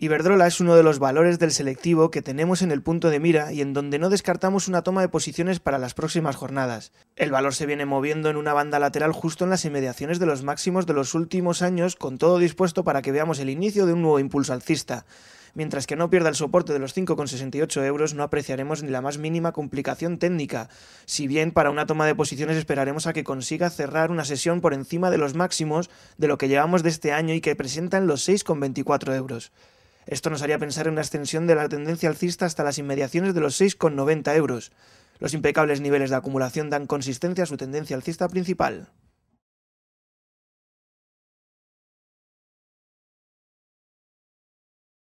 Iberdrola es uno de los valores del selectivo que tenemos en el punto de mira y en donde no descartamos una toma de posiciones para las próximas jornadas. El valor se viene moviendo en una banda lateral justo en las inmediaciones de los máximos de los últimos años con todo dispuesto para que veamos el inicio de un nuevo impulso alcista. Mientras que no pierda el soporte de los 5,68 euros no apreciaremos ni la más mínima complicación técnica, si bien para una toma de posiciones esperaremos a que consiga cerrar una sesión por encima de los máximos de lo que llevamos de este año y que presentan los 6,24 euros. Esto nos haría pensar en una extensión de la tendencia alcista hasta las inmediaciones de los 6,90 euros. Los impecables niveles de acumulación dan consistencia a su tendencia alcista principal.